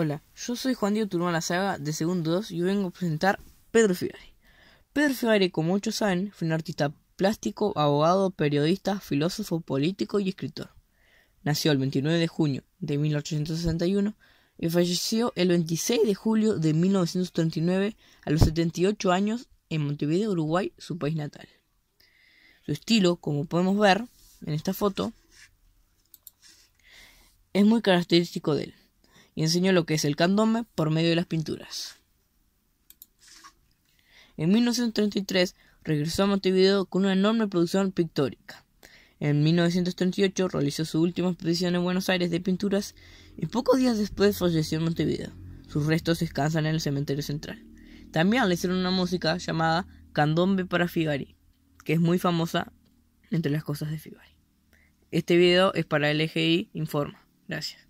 Hola, yo soy Juan Diego Turma, La Saga de Segundo 2 y vengo a presentar Pedro Figari. Pedro Figari, como muchos saben, fue un artista plástico, abogado, periodista, filósofo, político y escritor. Nació el 29 de junio de 1861 y falleció el 26 de julio de 1939 a los 78 años en Montevideo, Uruguay, su país natal. Su estilo, como podemos ver en esta foto, es muy característico de él y enseñó lo que es el candombe por medio de las pinturas. En 1933 regresó a Montevideo con una enorme producción pictórica. En 1938 realizó su última exposición en Buenos Aires de pinturas y pocos días después falleció en Montevideo. Sus restos descansan en el cementerio central. También le hicieron una música llamada Candombe para Figari, que es muy famosa entre las cosas de Figari. Este video es para el LGI Informa. Gracias.